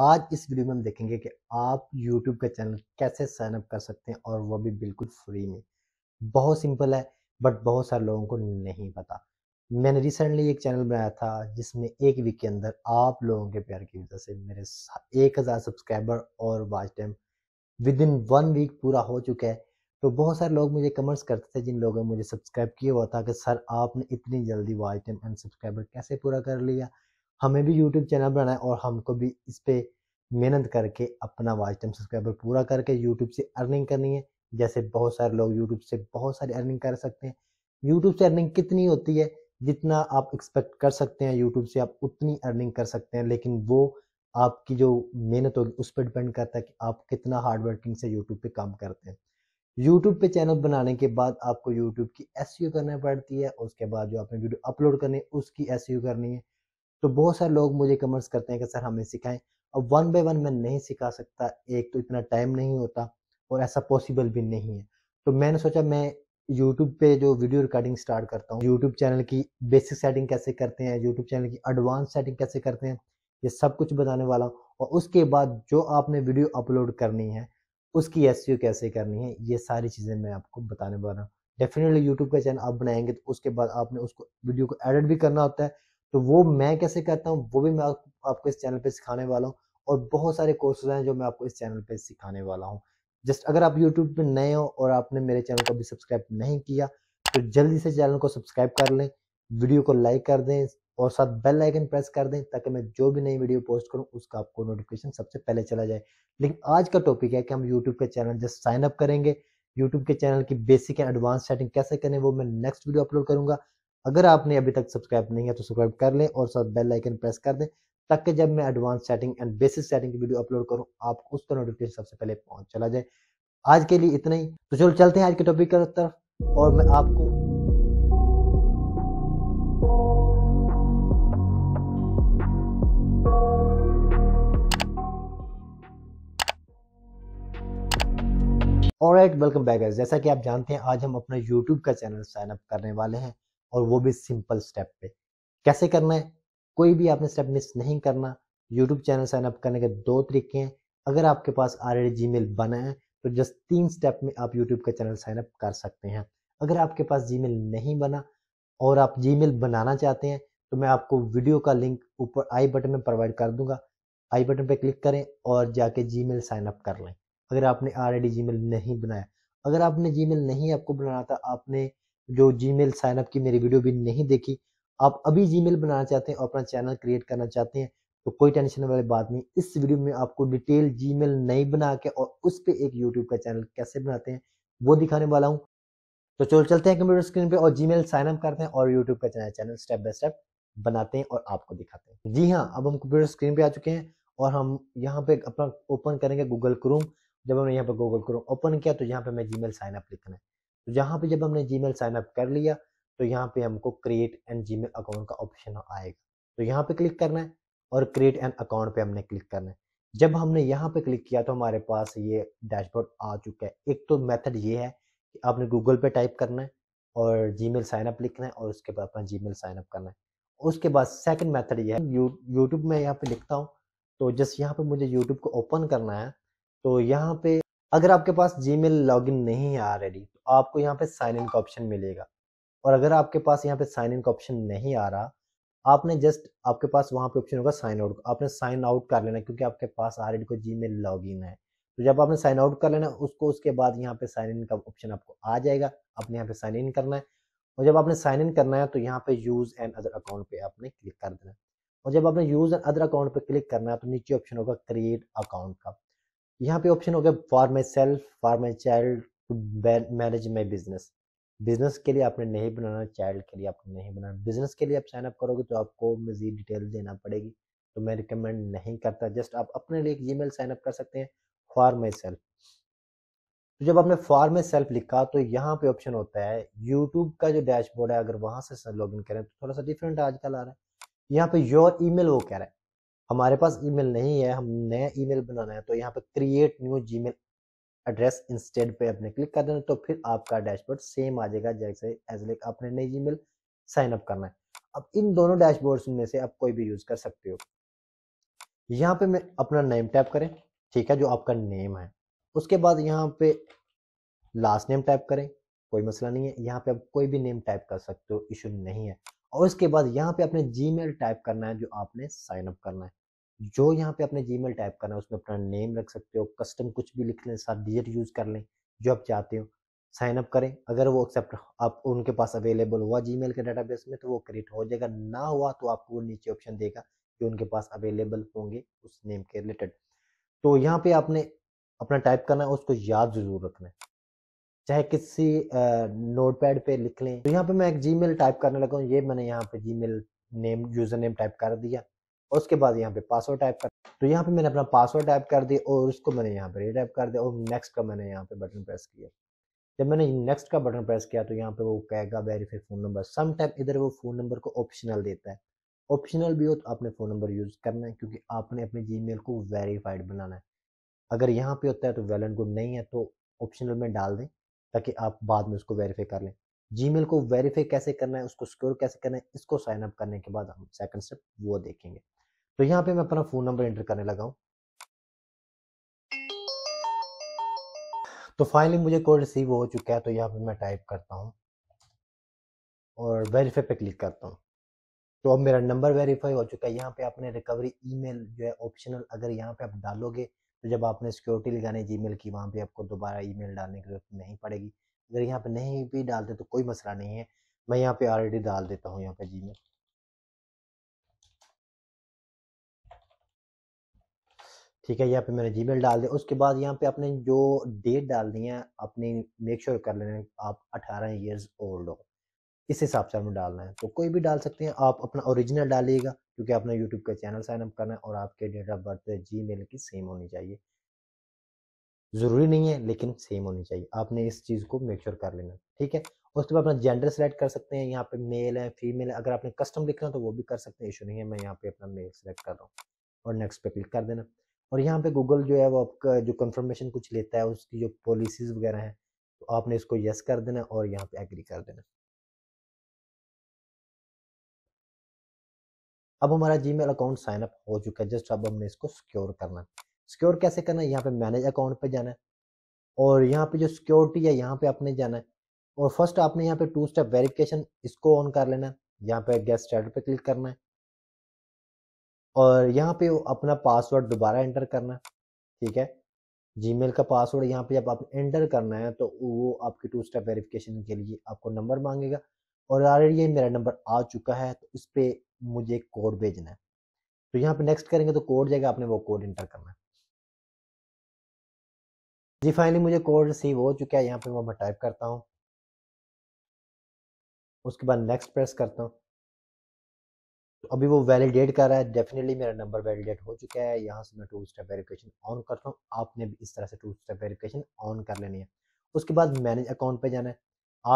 आज इस वीडियो में हम देखेंगे कि आप YouTube का चैनल कैसे साइनअप कर सकते हैं और वो भी बिल्कुल फ्री में बहुत सिंपल है बट बहुत सारे लोगों को नहीं पता मैंने रिसेंटली एक चैनल बनाया था जिसमें एक वीक के अंदर आप लोगों के प्यार की वजह से मेरे एक हज़ार सब्सक्राइबर और watch time within one week पूरा हो चुका है तो बहुत सारे लोग मुझे कमेंट्स करते थे जिन लोगों ने मुझे सब्सक्राइब किया हुआ था कि सर आपने इतनी जल्दी वाच टाइम एंड सब्सक्राइबर कैसे पूरा कर लिया हमें भी यूट्यूब चैनल बनाना है और हमको भी इस पर मेहनत करके अपना वाच टाइम सब्सक्राइबर पूरा करके यूट्यूब से अर्निंग करनी है जैसे बहुत सारे लोग यूट्यूब से बहुत सारी अर्निंग कर सकते हैं यूट्यूब से अर्निंग कितनी होती है जितना आप एक्सपेक्ट कर सकते हैं यूट्यूब से आप उतनी अर्निंग कर सकते हैं लेकिन वो आपकी जो मेहनत होगी उस पर डिपेंड करता है कि आप कितना हार्ड वर्किंग से यूट्यूब पे काम करते हैं यूट्यूब पे चैनल बनाने के बाद आपको यूट्यूब की एस e करना पड़ती है उसके बाद जो आपने वीडियो अपलोड करनी है उसकी एस e करनी है तो बहुत सारे लोग मुझे कमेंट्स करते हैं कि सर हमें सिखाएं अब वन बाय वन मैं नहीं सिखा सकता एक तो इतना टाइम नहीं होता और ऐसा पॉसिबल भी नहीं है तो मैंने सोचा मैं यूट्यूब पे जो वीडियो रिकॉर्डिंग स्टार्ट करता हूँ यूट्यूब चैनल की बेसिक सेटिंग कैसे करते हैं यूट्यूब चैनल की एडवांस सेटिंग कैसे करते हैं ये सब कुछ बताने वाला हूँ और उसके बाद जो आपने वीडियो अपलोड करनी है उसकी एस e कैसे करनी है ये सारी चीज़ें मैं आपको बताने वाला हूँ डेफिनेटली यूट्यूब का चैनल आप बनाएंगे तो उसके बाद आपने उसको वीडियो को एडिट भी करना होता है तो वो मैं कैसे करता हूँ वो भी मैं आप, आपको इस चैनल पे सिखाने वाला हूँ और बहुत सारे कोर्सेज हैं जो मैं आपको इस चैनल पे सिखाने वाला हूँ जस्ट अगर आप यूट्यूब पर नए हो और आपने मेरे चैनल को अभी सब्सक्राइब नहीं किया तो जल्दी से चैनल को सब्सक्राइब कर लें वीडियो को लाइक कर दें और साथ बेल आइकन प्रेस कर दें ताकि मैं जो भी नई वीडियो पोस्ट करूं उसका आपको नोटिफिकेशन सबसे पहले चला जाए लेकिन आज का टॉपिक है कि हम यूट्यूब का चैनल जस्ट साइन अप करेंगे यूट्यूब के चैनल की बेसिक एंड एडवांस सेटिंग कैसे करें वो मैं नेक्स्ट वीडियो अपलोड करूंगा अगर आपने अभी तक सब्सक्राइब नहीं है तो सब्सक्राइब कर लें और साथ बेल आइकन प्रेस कर दें ताकि जब मैं advance setting and basic setting की वीडियो अपलोड करूँ आप उसका नोटिफिकेशन सबसे पहले पहुंच चला जाए आज के लिए इतना ही तो चलो चलते हैं आज के टॉपिक की तरफ और मैं आपको ऑलराइट वेलकम बैक जैसा कि आप जानते हैं आज हम अपना यूट्यूब का चैनल साइन अप करने वाले हैं और वो भी सिंपल स्टेप पे कैसे करना है कोई भी आपने स्टेप मिस नहीं करना यूट्यूब चैनल साइन अप करने के दो तरीके हैं अगर आपके पास ऑलरेडी जी मेल बना है तो जस्ट तीन स्टेप में आप यूट्यूब का चैनल साइन अप कर सकते हैं अगर आपके पास जी नहीं बना और आप जी बनाना चाहते हैं तो मैं आपको वीडियो का लिंक ऊपर आई बटन में प्रोवाइड कर दूंगा आई बटन पर क्लिक करें और जाके जी मेल साइन अप कर लें अगर आपने ऑलरेडी जी नहीं बनाया अगर आपने जी नहीं आपको बनाना था आपने जो जी मेल साइनअप की मेरी वीडियो भी नहीं देखी आप अभी जी मेल बनाना चाहते हैं और अपना चैनल क्रिएट करना चाहते हैं तो कोई टेंशन वाली बात नहीं इस वीडियो में आपको डिटेल जी मेल नहीं बना के और उस पर एक यूट्यूब का चैनल कैसे बनाते हैं वो दिखाने वाला हूँ तो चलो चलते हैं कंप्यूटर स्क्रीन पे और जी मेल साइनअप करते हैं और यूट्यूब का channel channel step by step बनाते हैं और आपको दिखाते हैं जी हाँ अब हम कंप्यूटर स्क्रीन पे आ चुके हैं और हम यहाँ पे अपना ओपन करेंगे गूगल क्रूम जब हमने यहाँ पे गूगल क्रूम ओपन किया तो यहाँ पे मैं जी मेल साइनअप लिखना है तो यहाँ पे जब हमने जीमेल साइन अप कर लिया तो यहाँ पे हमको क्रिएट एन जी अकाउंट का ऑप्शन आएगा तो यहाँ पे क्लिक करना है और क्रिएट एन अकाउंट पे हमने क्लिक करना है जब हमने यहाँ पे क्लिक किया तो हमारे पास ये डैशबोर्ड आ चुका है एक तो मेथड ये है कि आपने गूगल पे टाइप करना है और जी मेल साइनअप लिखना है और उसके बाद अपना जी मेल साइनअप करना है उसके बाद सेकंड मेथड ये है यू यूट्यूब में यहाँ पे लिखता हूँ तो जस्ट यहाँ पे मुझे यूट्यूब को ओपन करना है तो यहाँ पे अगर आपके पास जी मेल लॉग नहीं है ऑलरेडी तो आपको यहाँ पे साइन इन का ऑप्शन मिलेगा और अगर आपके पास यहाँ पे साइन इन का ऑप्शन नहीं आ रहा आपने जस्ट आपके पास वहाँ पे ऑप्शन होगा साइन आउट आपने साइन आउट कर लेना क्योंकि आपके पास ऑलरेडी को जी मेल है तो जब आपने साइन आउट कर लेना उसको उसके बाद यहाँ पे साइन इन का ऑप्शन आपको आ जाएगा आपने यहाँ पे साइन इन करना है और जब आपने साइन इन करना है तो यहाँ पे यूज़ एंड अदर अकाउंट पे आपने क्लिक कर देना है और जब आपने यूज़ एंड अदर अकाउंट पे क्लिक करना है तो नीचे ऑप्शन होगा क्रिएट अकाउंट का यहाँ पे ऑप्शन हो गया for myself for my child manage my business business के लिए आपने नहीं बनाना चाइल्ड के लिए आपने नहीं बनाना बिजनेस के लिए आप साइनअप करोगे तो आपको मजीद डिटेल देना पड़ेगी तो मैं रिकमेंड नहीं करता जस्ट आप अपने लिए एक ई मेल साइनअप कर सकते हैं फॉर माई सेल्फ तो जब आपने फॉर माई सेल्फ लिखा तो यहाँ पे ऑप्शन होता है यूट्यूब का जो डैशबोर्ड है अगर वहाँ से लॉग इन करें तो थोड़ा सा डिफरेंट आजकल आ रहा है यहाँ पे योर ई मेल वो कह रहा है हमारे पास ईमेल नहीं है हम नया ईमेल बनाना है तो यहाँ पे create new Gmail address instead पे अपने क्लिक कर देना तो फिर आपका डैशबोर्ड सेम आ जाएगा जैसे एज लाइक आपने नई जीमेल साइन अप करना है अब इन दोनों डैशबोर्ड्स में से आप कोई भी यूज कर सकते हो यहाँ पे मैं अपना नेम टाइप करें ठीक है जो आपका नेम है उसके बाद यहाँ पे लास्ट नेम टाइप करें कोई मसला नहीं है यहाँ पे आप कोई भी नेम टाइप कर सकते हो इशू नहीं है और उसके बाद यहाँ पे अपने जी टाइप करना है जो आपने साइन अप करना है जो यहाँ पे अपने जी टाइप करना है उसमें अपना नेम रख सकते हो कस्टम कुछ भी लिख लें साथ डिजिट यूज कर लें जो आप चाहते हो साइन अप करें अगर वो एक्सेप्ट आप उनके पास अवेलेबल हुआ जी के डाटाबेस में तो वो क्रिएट हो जाएगा ना हुआ तो आपको नीचे ऑप्शन देगा कि उनके पास अवेलेबल होंगे उस नेम के रिलेटेड तो यहाँ पे आपने अपना टाइप करना है उसको याद जरूर रखना है चाहे किसी नोट पैड पे लिख लें तो यहाँ पे मैं एक जी टाइप करने लगा हूँ ये मैंने यहाँ पे जी नेम यूज़र नेम टाइप कर दिया और उसके बाद यहाँ पे पासवर्ड टाइप कर तो यहाँ पे मैंने अपना पासवर्ड टाइप कर दिया और उसको मैंने यहाँ पे रीटाइप कर दिया और नेक्स्ट का मैंने यहाँ पे बटन प्रेस किया जब मैंने नेक्स्ट का बटन प्रेस किया तो यहाँ पे वो कहेगा verify phone number some time इधर वो फ़ोन नंबर को ऑप्शनल देता है ऑप्शनल भी हो तो आपने फ़ोन नंबर यूज़ करना है क्योंकि आपने अपने जी को वेरीफाइड बनाना है अगर यहाँ पे होता है तो वेल एंड गुड नहीं है तो ऑप्शनल में डाल दें ताकि आप बाद में उसको वेरीफाई कर लें जीमेल को वेरीफाई कैसे करना है उसको सिक्योर कैसे करना है इसको साइन अप करने के बाद हम सेकंड स्टेप वो देखेंगे तो यहाँ पे मैं अपना फ़ोन नंबर एंटर करने लगा हूँ तो फाइनली मुझे कोड रिसीव हो चुका है तो यहाँ पे मैं टाइप करता हूँ और वेरीफाई पे क्लिक करता हूँ तो अब मेरा नंबर वेरीफाई हो चुका है यहाँ पे आपने रिकवरी ईमेल जो है ऑप्शनल अगर यहाँ पे आप डालोगे तो जब आपने सिक्योरिटी लगानी जी की वहाँ पर आपको दोबारा ई डालने की जरूरत नहीं पड़ेगी अगर यहाँ पर नहीं भी डालते तो कोई मसला नहीं है मैं यहाँ पे ऑलरेडी डाल देता हूँ यहाँ पे जी मेल ठीक है यहाँ पे मैंने जीमेल डाल दिया उसके बाद यहाँ पे आपने जो डेट डालनी है अपनी मेक श्योर कर लेना आप 18 इयर्स ओल्ड हो इस हिसाब से हमें डालना है तो कोई भी डाल सकते हैं आप अपना ओरिजिनल डालिएगा क्योंकि आपने यूट्यूब का चैनल साइनअप करना है और आपके date of birth Gmail की सेम होनी चाहिए ज़रूरी नहीं है लेकिन सेम होनी चाहिए आपने इस चीज़ को मेक श्योर कर लेना ठीक है उसके बाद अपना जेंडर सेलेक्ट कर सकते हैं यहाँ पे मेल है फीमेल है अगर आपने कस्टम लिखना तो वो भी कर सकते हैं इशू नहीं है मैं यहाँ पे अपना मेल सेलेक्ट कर रहा हूँ और नेक्स्ट पे क्लिक कर देना और यहाँ पे गूगल जो है वो आपका जो कंफर्मेशन कुछ लेता है उसकी जो पॉलिसीज वगैरह हैं तो आपने इसको यस कर देना और यहाँ पे एग्री कर देना अब हमारा जी अकाउंट साइन अप हो चुका है जस्ट अब हमने इसको सिक्योर करना है सिक्योर कैसे करना है यहाँ पे मैनेज अकाउंट पे जाना है और यहाँ पे जो सिक्योरिटी है यहाँ पे आपने जाना है और फर्स्ट आपने यहाँ पे टू स्टेप वेरिफिकेशन इसको ऑन कर लेना है यहाँ पे गेस्ट स्टार्ट पे क्लिक करना है और यहाँ पे अपना पासवर्ड दोबारा एंटर करना है ठीक है जीमेल का पासवर्ड यहाँ पे जब आप एंटर करना है तो वो आपकी टू स्टेप वेरिफिकेशन के लिए आपको नंबर मांगेगा और ऑलरेडी ये मेरा नंबर आ चुका है तो इस पर मुझे एक कोड भेजना है तो यहाँ पे नेक्स्ट करेंगे तो कोड जाएगा आपने वो कोड इंटर करना है जी फाइनली मुझे कोड रिसीव हो चुका है यहाँ पे वो मैं टाइप करता हूँ उसके बाद नेक्स्ट प्रेस करता हूँ तो अभी वो वैलिडेट कर रहा है डेफिनेटली मेरा नंबर वैलिडेट हो चुका है यहाँ से मैं टू स्टेप वेरिफिकेशन ऑन करता हूँ आपने भी इस तरह से टू स्टेप वेरिफिकेशन ऑन कर लेनी है उसके बाद मैनेज अकाउंट पे जाना है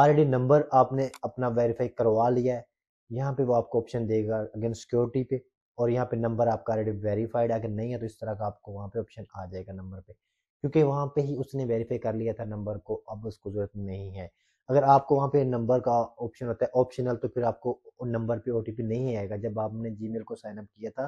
ऑलरेडी नंबर आपने अपना वेरीफाई करवा लिया है यहाँ पे वो आपको ऑप्शन देगा अगेन सिक्योरिटी पे और यहाँ पे नंबर आपका ऑलरेडी वेरीफाइड अगर नहीं है तो इस तरह का आपको वहाँ पे ऑप्शन आ जाएगा नंबर पे क्योंकि वहाँ पे ही उसने वेरीफाई कर लिया था नंबर को अब उसको जरूरत नहीं है अगर आपको वहाँ पे नंबर का ऑप्शन होता है ऑप्शनल तो फिर आपको नंबर पे ओ नहीं आएगा जब आपने जी को साइन अप किया था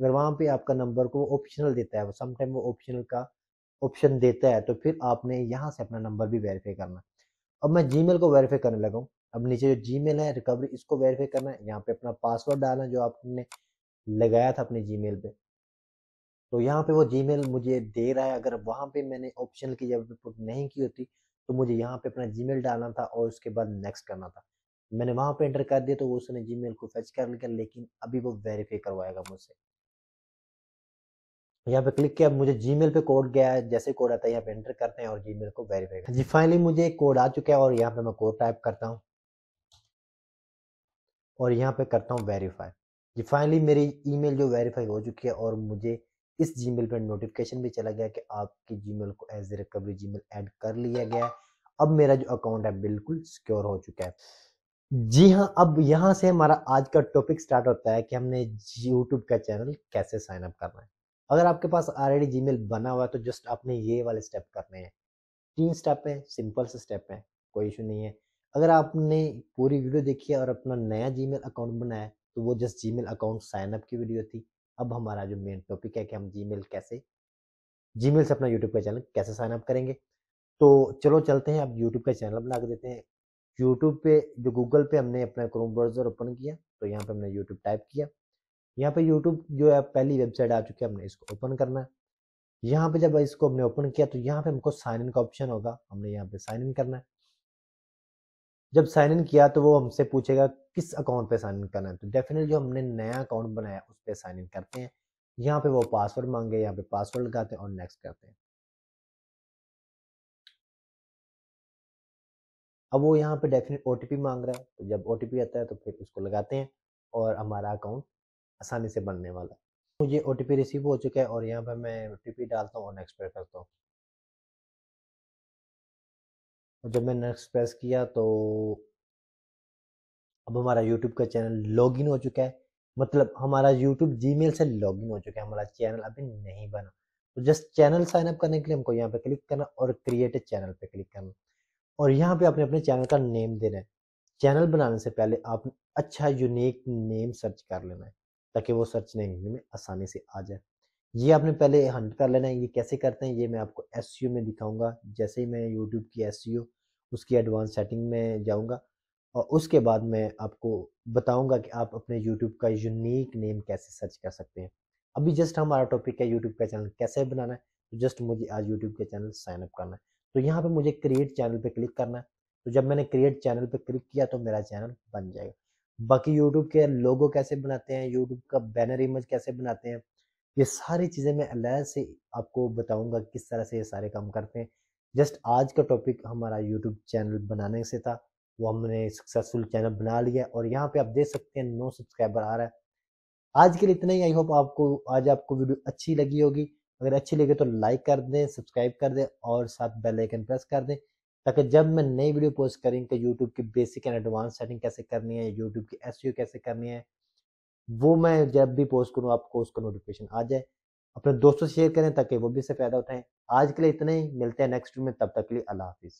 अगर वहाँ पे आपका नंबर को ऑप्शनल देता है वो समटाइम वो ऑप्शनल का ऑप्शन देता है तो फिर आपने यहाँ से अपना नंबर भी वेरीफाई करना अब मैं जी को वेरीफाई करने लगाऊँ अब नीचे जो जी है रिकवरी इसको वेरीफाई करना है यहाँ पे अपना पासवर्ड डालना जो आपने लगाया था अपने जी पे तो यहाँ पे वो जी मुझे दे रहा है अगर वहाँ पे मैंने ऑप्शन की जब पुट नहीं की होती तो मुझे यहाँ पे अपना जी डालना था और उसके बाद नेक्स्ट करना था मैंने वहाँ पे एंटर कर दिया तो वो उसने जी को फेच कर लिया लेकिन अभी वो वेरीफाई करवाएगा मुझसे यहाँ पे क्लिक किया मुझे मेल पे कोड गया है जैसे कोड आता है यहाँ पे एंटर करते हैं और मेल को वेरीफाई जी फाइनली मुझे कोड आ चुका है और यहाँ पे मैं कोड टाइप करता हूँ और यहाँ पे करता हूँ वेरीफाई ये फाइनली मेरी ईमेल जो वेरीफाई हो चुकी है और मुझे इस जीमेल पर नोटिफिकेशन भी चला गया कि आपकी जीमेल को as a recovery Gmail add कर लिया गया है अब मेरा जो अकाउंट है बिल्कुल सिक्योर हो चुका है जी हाँ अब यहाँ से हमारा आज का टॉपिक स्टार्ट होता है कि हमने यूट्यूब का चैनल कैसे साइन अप करना है अगर आपके पास ऑलरेडी जीमेल बना हुआ है तो जस्ट आपने ये वाले स्टेप करने हैं तीन स्टेप हैं सिंपल से स्टेप हैं कोई इशू नहीं है अगर आपने पूरी वीडियो देखी है और अपना नया जी अकाउंट बनाया तो वो जस्ट जी अकाउंट साइनअप की वीडियो थी अब हमारा जो मेन टॉपिक है कि हम जी कैसे जी से अपना यूट्यूब का चैनल कैसे साइनअप करेंगे तो चलो चलते हैं अब यूट्यूब का चैनल बना के देते हैं यूट्यूब पे जो गूगल पे हमने अपना क्रोम ब्राउजर ओपन किया तो यहाँ पे हमने यूट्यूब टाइप किया यहाँ पे यूट्यूब जो है पहली वेबसाइट आ चुकी है हमने इसको ओपन करना है यहाँ पे जब इसको हमने ओपन किया तो यहाँ पे हमको साइन इन का ऑप्शन होगा हमने यहाँ पे साइन इन करना है जब साइन इन किया तो वो हमसे पूछेगा किस अकाउंट पे साइन इन करना है तो डेफिनेटली जो हमने नया अकाउंट बनाया उस पर साइन इन करते हैं यहाँ पे वो पासवर्ड मांगे यहाँ पे पासवर्ड लगाते हैं और नेक्स्ट करते हैं अब वो यहाँ पे डेफिनेट ओ मांग रहा है तो जब ओ आता है तो फिर उसको लगाते हैं और हमारा अकाउंट आसानी से बनने वाला है मुझे ओ रिसीव हो चुका है और यहाँ पर मैं ओ डालता हूँ और नेक्स्ट पे करता हूँ और जब मैंने नेक्स्ट प्रेस किया तो अब हमारा यूट्यूब का चैनल लॉगिन हो चुका है मतलब हमारा यूट्यूब जीमेल से लॉगिन हो चुका है हमारा चैनल अभी नहीं बना तो जस्ट चैनल साइन अप करने के लिए हमको यहाँ पे क्लिक करना और क्रिएट चैनल पे क्लिक करना और यहाँ पे आपने अपने चैनल का नेम देना है चैनल बनाने से पहले आपने अच्छा यूनिक नेम सर्च कर लेना है ताकि वो सर्च नेम में आसानी से आ जाए ये आपने पहले हंट कर लेना है ये कैसे करते हैं ये मैं आपको एस e में दिखाऊंगा जैसे ही मैं यूट्यूब की एस e उसकी एडवांस सेटिंग में जाऊंगा और उसके बाद मैं आपको बताऊंगा कि आप अपने यूट्यूब का यूनिक नेम कैसे सर्च कर सकते हैं अभी जस्ट हमारा टॉपिक है यूट्यूब का चैनल कैसे बनाना है तो जस्ट मुझे आज यूट्यूब का चैनल साइन अप करना है तो यहाँ पर मुझे क्रिएट चैनल पर क्लिक करना है तो जब मैंने क्रिएट चैनल पर क्लिक किया तो मेरा चैनल बन जाएगा बाकी यूट्यूब के लोगो कैसे बनाते हैं यूट्यूब का बैनर इमेज कैसे बनाते हैं ये सारी चीज़ें मैं अलग से आपको बताऊंगा किस तरह से ये सारे काम करते हैं जस्ट आज का टॉपिक हमारा यूट्यूब चैनल बनाने से था वो हमने सक्सेसफुल चैनल बना लिया और यहाँ पे आप देख सकते हैं नो सब्सक्राइबर आ रहा है आज के लिए इतना ही आई होप आपको आज आपको वीडियो अच्छी लगी होगी अगर अच्छी लगे तो लाइक कर दें सब्सक्राइब कर दें और साथ बेल आइकन प्रेस कर दें ताकि जब मैं नई वीडियो पोस्ट करें तो यूट्यूब की बेसिक एंड एडवांस सेटिंग कैसे करनी है यूट्यूब की एस e कैसे करनी है वो मैं जब भी पोस्ट करूँ आपको उसका नोटिफिकेशन आ जाए अपने दोस्तों से शेयर करें ताकि वो भी इससे फ़ायदा उठाएं आज के लिए इतना ही मिलते हैं नेक्स्ट में तब तक के लिए अल्लाह हाफिज़